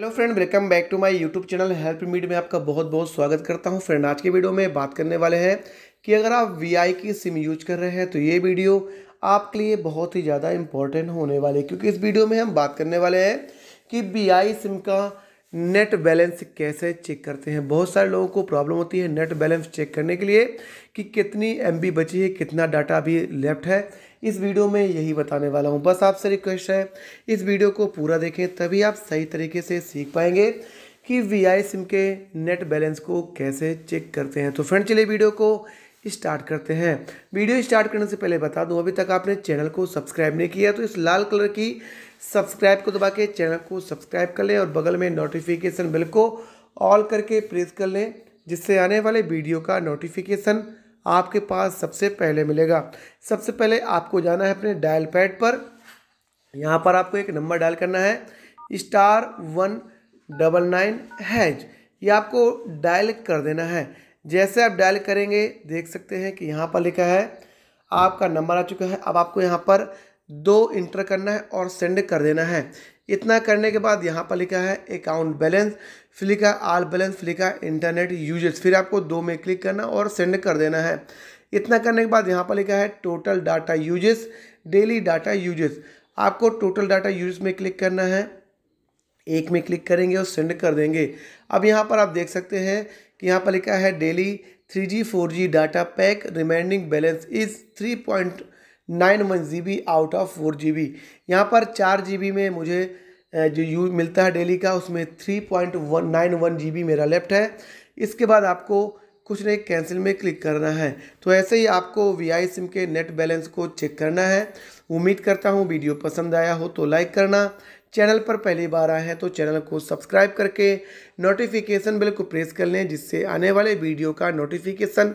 hello friend welcome back to my YouTube channel help मीड में आपका बहुत बहुत स्वागत करता हूं फ्रेंड आज के वीडियो में बात करने वाले हैं कि अगर आप वी की सिम यूज कर रहे हैं तो ये वीडियो आपके लिए बहुत ही ज़्यादा इम्पोर्टेंट होने वाले क्योंकि इस वीडियो में हम बात करने वाले हैं कि वी सिम का नेट बैलेंस कैसे चेक करते हैं बहुत सारे लोगों को प्रॉब्लम होती है नेट बैलेंस चेक करने के लिए कि कितनी एम बची है कितना डाटा अभी लेफ्ट है इस वीडियो में यही बताने वाला हूँ बस आपसे रिक्वेस्ट है इस वीडियो को पूरा देखें तभी आप सही तरीके से सीख पाएंगे कि वी आई सिम के नेट बैलेंस को कैसे चेक करते हैं तो फ्रेंड चलिए वीडियो को स्टार्ट करते हैं वीडियो स्टार्ट करने से पहले बता दूं अभी तक आपने चैनल को सब्सक्राइब नहीं किया तो इस लाल कलर की सब्सक्राइब को दबा के चैनल को सब्सक्राइब कर लें और बगल में नोटिफिकेशन बिल को ऑल करके प्रेस कर लें जिससे आने वाले वीडियो का नोटिफिकेशन आपके पास सबसे पहले मिलेगा सबसे पहले आपको जाना है अपने डायल पैड पर यहाँ पर आपको एक नंबर डायल करना है star one double nine hash ये आपको डायल कर देना है जैसे आप डायल करेंगे देख सकते हैं कि यहाँ पर लिखा है आपका नंबर आ चुका है अब आपको यहाँ पर दो इंटर करना है और सेंड कर देना है इतना करने के बाद यहाँ पर लिखा है अकाउंट बैलेंस फिर लिखा आल बैलेंस फिर लिखा इंटरनेट यूजेस फिर आपको दो में क्लिक करना और सेंड कर देना है इतना करने के बाद यहाँ पर लिखा है total data usage daily data usage आपको टोटल डाटा यूज में क्लिक करना है एक में क्लिक करेंगे और सेंड कर देंगे अब यहाँ पर आप देख सकते हैं कि यहाँ पर लिखा है daily three G four G data pack remaining balance is three point nine one G B out of four G B यहाँ पर चार जी बी में मुझे जो यूज मिलता है डेली का उसमें three point one nine one G B मेरा लेफ्ट है इसके बाद आपको कुछ नहीं कैंसिल में क्लिक करना है तो ऐसे ही आपको वी आई सिम के नेट बैलेंस को चेक करना है उम्मीद करता हूँ वीडियो पसंद आया हो तो लाइक करना चैनल पर पहली बार आए हैं तो चैनल को सब्सक्राइब करके नोटिफिकेशन बेल को प्रेस कर लें जिससे आने वाले वीडियो का नोटिफिकेशन